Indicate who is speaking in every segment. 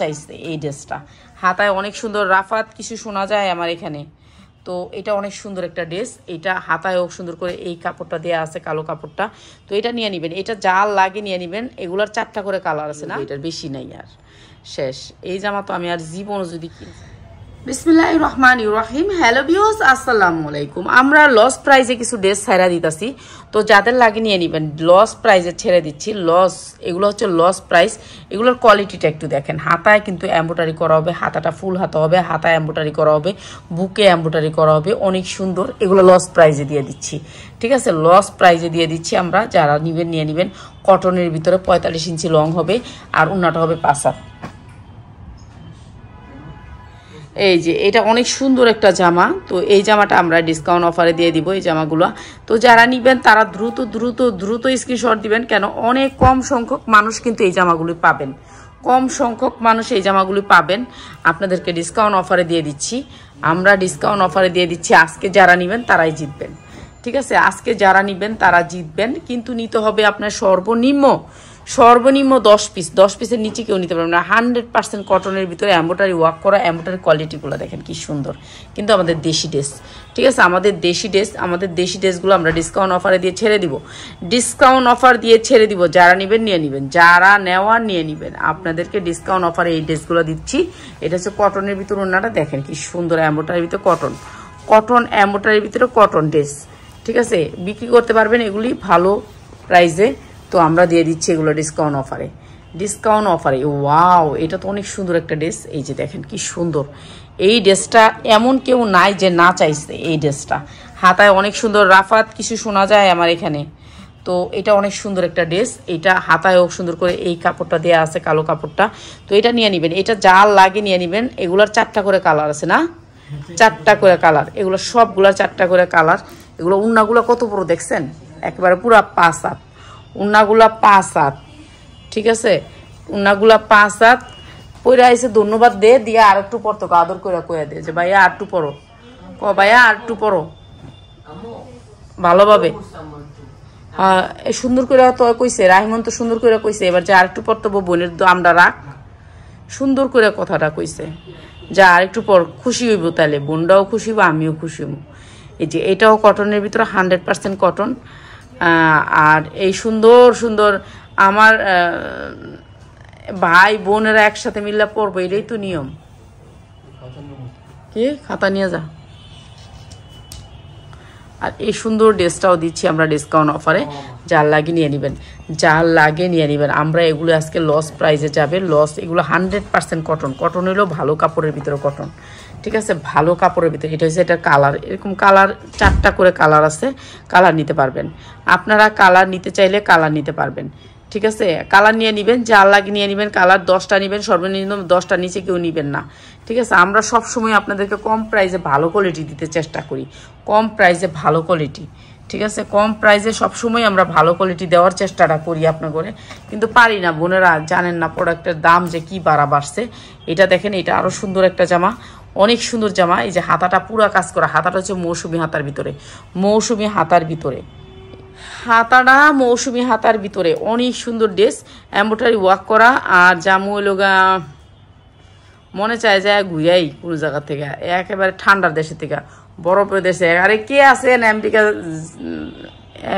Speaker 1: চাইছে এই ড্রেসটা হাতায় অনেক সুন্দর রাফাত কিছু শোনা যায় আমার এখানে তো এটা অনেক সুন্দর একটা ড্রেস এটা হাতায় হাতায়ও সুন্দর করে এই কাপড়টা দেওয়া আছে কালো কাপড়টা তো এটা নিয়ে নেবেন এটা যা লাগে নিয়ে নেবেন এগুলার চারটা করে কালার আছে না এটার বেশি নাই আর শেষ এই জামা তো আমি আর জীবনও যদি কিনছি বিসমিল্লাহ রহমান রহিম হ্যালো বিওস আসসালামু আলাইকুম আমরা লস প্রাইজে কিছু ড্রেস ছেড়া দিতেছি তো যাদের লাগে নিয়ে নেবেন লস প্রাইজে ছেড়ে দিচ্ছি লস এগুলো হচ্ছে লস প্রাইস এগুলোর কোয়ালিটিটা একটু দেখেন হাতায় কিন্তু এম্ব্রয়ডারি করা হবে হাতাটা ফুল হাতা হবে হাতায় এম্ব্রয়ডারি করা হবে বুকে এম্ব্রয়ডারি করা হবে অনেক সুন্দর এগুলো লস প্রাইজে দিয়ে দিচ্ছি ঠিক আছে লস প্রাইজে দিয়ে দিচ্ছি আমরা যারা নিবেন নিয়ে নেবেন কটনের ভিতরে পঁয়তাল্লিশ ইঞ্চি লং হবে আর উন্নাটা হবে পাঁচ এই যে এটা অনেক সুন্দর একটা জামা তো এই জামাটা আমরা ডিসকাউন্ট অফারে দিয়ে দিব এই জামাগুলো তো যারা নিবেন তারা দ্রুত দ্রুত দ্রুত স্ক্রিনশট দিবেন কেন অনেক কম সংখ্যক মানুষ কিন্তু এই জামাগুলি পাবেন কম সংখ্যক মানুষ এই জামাগুলি পাবেন আপনাদেরকে ডিসকাউন্ট অফারে দিয়ে দিচ্ছি আমরা ডিসকাউন্ট অফারে দিয়ে দিচ্ছি আজকে যারা নিবেন তারাই জিতবেন ঠিক আছে আজকে যারা নিবেন তারা জিতবেন কিন্তু নিতে হবে আপনার সর্বনিম্ন সর্বনিম্ন দশ পিস দশ পিসের নিচে কেউ নিতে পারবে না হান্ড্রেড পার্সেন্ট কটনের ভিতরে অ্যাম্বোটারি ওয়াক করা অ্যাম্বোটারি কোয়ালিটিগুলো দেখেন কি সুন্দর কিন্তু আমাদের দেশি ড্রেস ঠিক আছে আমাদের দেশি ড্রেস আমাদের দেশি ড্রেসগুলো আমরা ডিসকাউন্ট অফারে দিয়ে ছেড়ে দিব ডিসকাউন্ট অফার দিয়ে ছেড়ে দিব যারা নেবেন নিয়ে নেবেন যারা নেওয়া নিয়ে নেবেন আপনাদেরকে ডিসকাউন্ট অফারে এই ড্রেসগুলো দিচ্ছি এটা হচ্ছে কটনের ভিতরে ওনারা দেখেন কি সুন্দর অ্যাম্বোটারির ভিতরে কটন কটন অ্যাম্বোটারির ভিতরে কটন ড্রেস ঠিক আছে বিক্রি করতে পারবেন এগুলি ভালো প্রাইসে তো আমরা দিয়ে দিচ্ছি এগুলো ডিসকাউন্ট অফারে ডিসকাউন্ট অফারে ওয়াও এটা তো অনেক সুন্দর একটা ড্রেস এই যে দেখেন কি সুন্দর এই ড্রেসটা এমন কেউ নাই যে না চাইছে এই ড্রেসটা হাতায় অনেক সুন্দর রাফাত কিছু শোনা যায় আমার এখানে তো এটা অনেক সুন্দর একটা ড্রেস এটা হোক সুন্দর করে এই কাপড়টা দেওয়া আছে কালো কাপড়টা তো এটা নিয়ে নেবেন এটা যা লাগে নিয়ে নেবেন এগুলার চারটা করে কালার আছে না চারটা করে কালার এগুলো সবগুলো চারটা করে কালার এগুলো উন্নাগুলো কত বড় দেখছেন একেবারে পুরা পাঁচ আপ উন্নাগুলা পাঁচ হাত ঠিক আছে উন্নাগুলা পাঁচ হাত পইরা আইসে ধন্যবাদ দে দিয়ে আর একটু পর তোকে আদর করে কয়া দে যে ভাইয়া আর একটু পড়ো ক ভাইয়া আর একটু পড়ো ভালোভাবে হ্যাঁ সুন্দর করে তো কইছে রাহিমন তো সুন্দর করে কইছে এবার যে আর একটু পর তো বোনের আমরা রাখ সুন্দর করে কথাটা কইছে যা আর একটু পর খুশি হইব তাহলে বোনটাও খুশি হইব আমিও খুশি হইব এই যে এটাও কটনের ভিতরে হান্ড্রেড পার্সেন্ট কটন আর এই সুন্দর সুন্দর আমার ভাই বোনেরা একসাথে মিললে পড়বো এটাই তো নিয়ম কি খাতা নিয়ে যা আর এই সুন্দর ড্রেসটাও দিচ্ছি আমরা ডিসকাউন্ট অফারে যার লাগে নিয়ে নেবেন যার লাগে নিয়ে নেবেন আমরা এগুলো আজকে লস প্রাইজে যাবে লস এগুলো হান্ড্রেড পারসেন্ট কটন কটন হলেও ভালো কাপড়ের ভিতরে কটন ঠিক আছে ভালো কাপড়ের ভিতরে এটা হচ্ছে এটা কালার এরকম কালার চারটা করে কালার আছে কালার নিতে পারবেন আপনারা কালার নিতে চাইলে কালার নিতে পারবেন ঠিক আছে কালার নিয়ে নেবেন যা লাগিয়ে নিয়ে নেবেন কালার দশটা নেবেন সর্বনিম্ন দশটা নিচে কেউ নেবেন না ঠিক আছে আমরা সব সময় আপনাদেরকে কম প্রাইসে ভালো কোয়ালিটি দিতে চেষ্টা করি কম প্রাইসে ভালো কোয়ালিটি ঠিক আছে কম প্রাইসে সবসময় আমরা ভালো কোয়ালিটি দেওয়ার চেষ্টাটা করি আপনার কিন্তু পারি না বোনেরা জানেন না প্রোডাক্টের দাম যে কি বাড়া বাড়ছে এটা দেখেন এটা আরও সুন্দর একটা জামা অনেক সুন্দর জামা এই যে হাতাটা পুরা কাজ করা হাতাটা হচ্ছে মৌসুমি হাতার ভিতরে মৌসুমি হাতার ভিতরে হাতাটা মৌসুমি হাতার ভিতরে অনেক সুন্দর ড্রেস এম্বোটারি ওয়াক করা আর জামু গা মনে চায় যায় ঘুরাই কোনো জায়গা থেকে একেবারে ঠান্ডার দেশের থেকে বরফের দেশে আরে কে আছেন আমেরিকা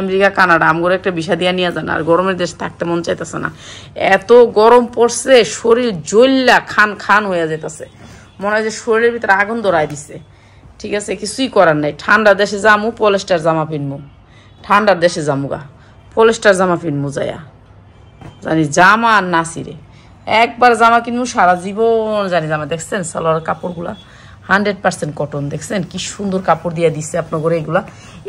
Speaker 1: আমেরিকা কানাডা আমগরে একটা বিষা দিয়া নিয়ে যান আর গরমের দেশ থাকতে মন চাইতেছে না এত গরম পড়ছে শরীর জল্লা খান খান হয়ে যেতেছে মনে হয় যে শরীরের ভিতরে আগুন ধরাই দিছে ঠিক আছে কিছুই করার নাই ঠান্ডা দেশে জামু পলেস্টার জামা পিনবো ঠান্ডার দেশে জামুগা পলিস্টার জামা কিনবো যাইয়া জানি জামা আর নাসিরে একবার জামা কিনবো সারা জীবন জানি জামা দেখছেন সালোয়ার কাপড়গুলা হান্ড্রেড পার্সেন্ট কটন দেখছেন কি সুন্দর কাপড় দিয়ে দিচ্ছে আপনার ঘরে এগুলা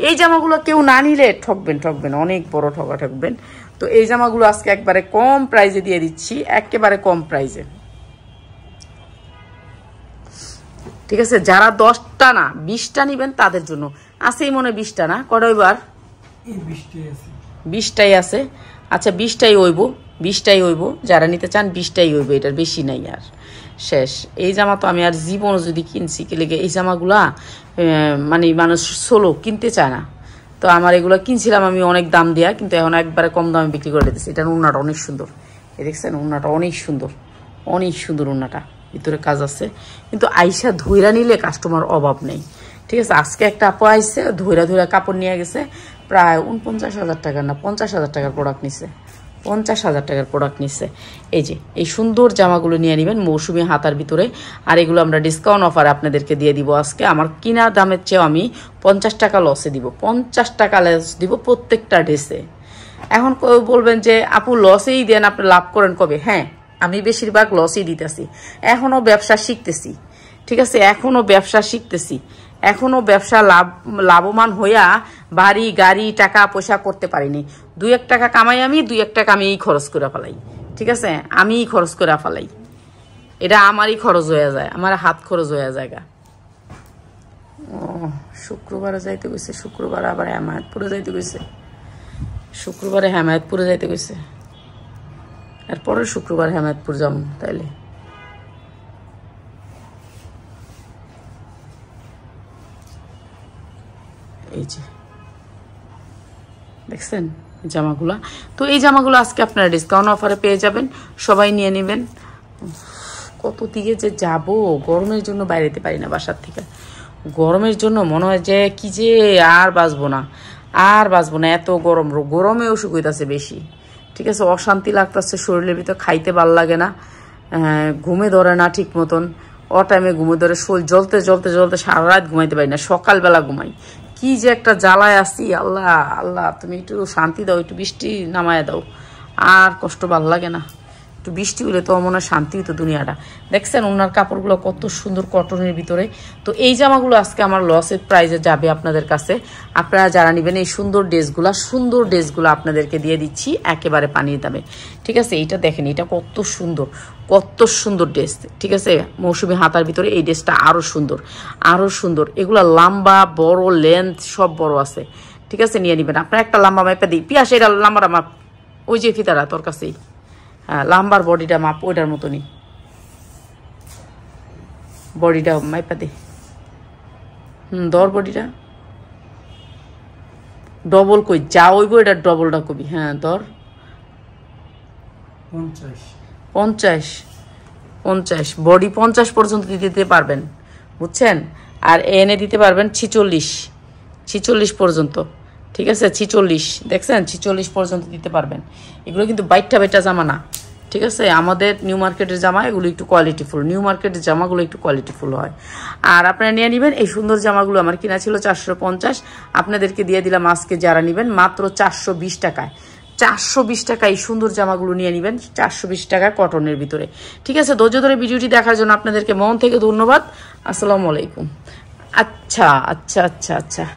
Speaker 1: এই জামাগুলো কেউ না নিলে ঠকবেন ঠকবেন অনেক বড় ঠকা ঠকবেন তো এই জামাগুলো আজকে একবারে কম প্রাইজে দিয়ে দিচ্ছি একেবারে কম প্রাইজে ঠিক আছে যারা দশটা না বিশটা নিবেন তাদের জন্য আসেই মনে বিশটা না কটা এবার বিশটাই আছে আচ্ছা বিশটাই হইব বিশটাই হইব যারা নিতে চান বিশটাই হইব এটার বেশি নাই আর শেষ এই জামা তো আমি আর জীবন যদি কিনছি কি লেগে এই জামাগুলা মানে মানুষ সোলো কিনতে চায় না তো আমার এগুলো কিনছিলাম আমি অনেক দাম দেওয়া কিন্তু এখন একবারে কম দামে বিক্রি করে দিতেছি এটার উন্নাটা অনেক সুন্দর এ দেখছেন উন্নাটা অনেক সুন্দর অনেক সুন্দর উন্নাটা ভিতরে কাজ আছে কিন্তু আইসা ধৈরা নিলে কাস্টমার অভাব নেই ঠিক আছে আজকে একটা আপু আইসে ধৈরা ধৈরা কাপড় নিয়ে গেছে প্রায় উনপঞ্চাশ হাজার টাকার না পঞ্চাশ হাজার টাকার প্রোডাক্ট নিছে পঞ্চাশ হাজার টাকার প্রোডাক্ট নিচ্ছে এই যে এই সুন্দর জামাগুলো নিয়ে নেবেন মৌসুমি হাতার ভিতরে আর এগুলো আমরা ডিসকাউন্ট অফার আপনাদেরকে দিয়ে দিব আজকে আমার কিনা দামের চেয়েও আমি পঞ্চাশ টাকা লসে দিব পঞ্চাশ টাকা লস দিব প্রত্যেকটা ড্রেসে এখন বলবেন যে আপু লসেই দেন আপনি লাভ করেন কবে হ্যাঁ আমি বেশিরভাগ লসই দিতেছি এখনও ব্যবসা শিখতেছি ঠিক আছে এখনও ব্যবসা শিখতেছি এখনও ব্যবসা লাভ লাভবান হইয়া বাড়ি গাড়ি টাকা পয়সা করতে পারিনি দুই এক টাকা কামাই আমি দুই এক টাকা আমি খরচ করে ফেলাই ঠিক আছে আমিই খরচ করে ফেলাই এটা আমারই খরচ হয়ে যায় আমার হাত খরচ হয়ে যায় ও শুক্রবারে যাইতে গেছে শুক্রবার আবার হেমায়তপুরে যাইতে গেছে শুক্রবারে হেমায়তপুরে যাইতে গেছে এরপরে শুক্রবার হেমায়তপুর যাম তাইলে এই যে দেখছেন জামাগুলা তো এই জামাগুলো আজকে আপনারা ডিসকাউন্ট অফারে পেয়ে যাবেন সবাই নিয়ে নেবেন কত দিকে যে যাব গরমের জন্য বাইরেতে পারি না বাসার থেকে গরমের জন্য মনে হয় যে কি যে আর বাঁচবো না আর বাঁচবো না এত গরম গরমে অসুখ হইতেছে বেশি ঠিক আছে অশান্তি লাগতেছে শরীরের ভিতর খাইতে ভাল লাগে না ঘুমে ধরে না ঠিক মতন অ টাইমে ঘুমে ধরে শরীর জ্বলতে জ্বলতে জ্বলতে সারা রাত ঘুমাইতে পারি না সকালবেলা ঘুমাই কি যে একটা জ্বালায় আসি আল্লাহ আল্লাহ তুমি একটু শান্তি দাও একটু বৃষ্টি নামায় দাও আর কষ্ট ভাল লাগে না একটু বৃষ্টি হলে তো মনে হয় শান্তি হতো দুনিয়াটা দেখছেন ওনার কাপড়গুলো কত সুন্দর কটনের ভিতরে তো এই জামাগুলো আজকে আমার লসের প্রাইজে যাবে আপনাদের কাছে আপনারা যারা নেবেন এই সুন্দর ড্রেসগুলো সুন্দর ড্রেসগুলো আপনাদেরকে দিয়ে দিচ্ছি একেবারে পানির দামে ঠিক আছে এইটা দেখেন এটা কত সুন্দর কত সুন্দর ড্রেস ঠিক আছে মৌসুমি হাতার ভিতরে এই ড্রেসটা আরও সুন্দর আরও সুন্দর এগুলো লম্বা বড় লেন্থ সব বড় আছে ঠিক আছে নিয়ে নেবেন আপনার একটা লম্বা মাইপা দিই পিয়াস এটা লম্বা আমার ওই যে ফিতারা তোর কাছেই লাম্বার বডিটা মাপ ওইটার মতনই বডিটা মাইপা দে হুম দর বডিটা ডবল কই যা ওইব এটা ডবলটা কবি হ্যাঁ দর পঞ্চাশ পঞ্চাশ পঞ্চাশ বডি পঞ্চাশ পর্যন্ত দিতে পারবেন বুঝছেন আর এনে দিতে পারবেন ছিচল্লিশ ছিচল্লিশ পর্যন্ত ঠিক আছে ছিচল্লিশ দেখছেন ছিচল্লিশ পর্যন্ত দিতে পারবেন এগুলো কিন্তু বাইটটা বেটা জামা না ঠিক আছে আমাদের নিউ মার্কেটের জামা এগুলো একটু কোয়ালিটিফুল নিউ মার্কেটের জামাগুলো একটু কোয়ালিটিফুল হয় আর আপনারা নিয়ে নেবেন এই সুন্দর জামাগুলো আমার কিনা ছিল চারশো পঞ্চাশ আপনাদেরকে দিয়ে দিলাম আজকে যারা নেবেন মাত্র চারশো বিশ টাকায় চারশো বিশ টাকা এই সুন্দর জামাগুলো নিয়ে নেবেন চারশো বিশ টাকা কটনের ভিতরে ঠিক আছে ধৈর্য ধরে ভিডিওটি দেখার জন্য আপনাদেরকে মন থেকে ধন্যবাদ আসসালামু আলাইকুম আচ্ছা আচ্ছা আচ্ছা আচ্ছা